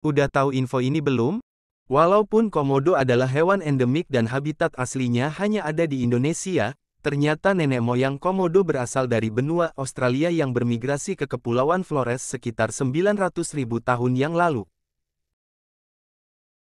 Udah tahu info ini belum? Walaupun komodo adalah hewan endemik dan habitat aslinya hanya ada di Indonesia, ternyata nenek moyang komodo berasal dari benua Australia yang bermigrasi ke Kepulauan Flores sekitar 900 ribu tahun yang lalu.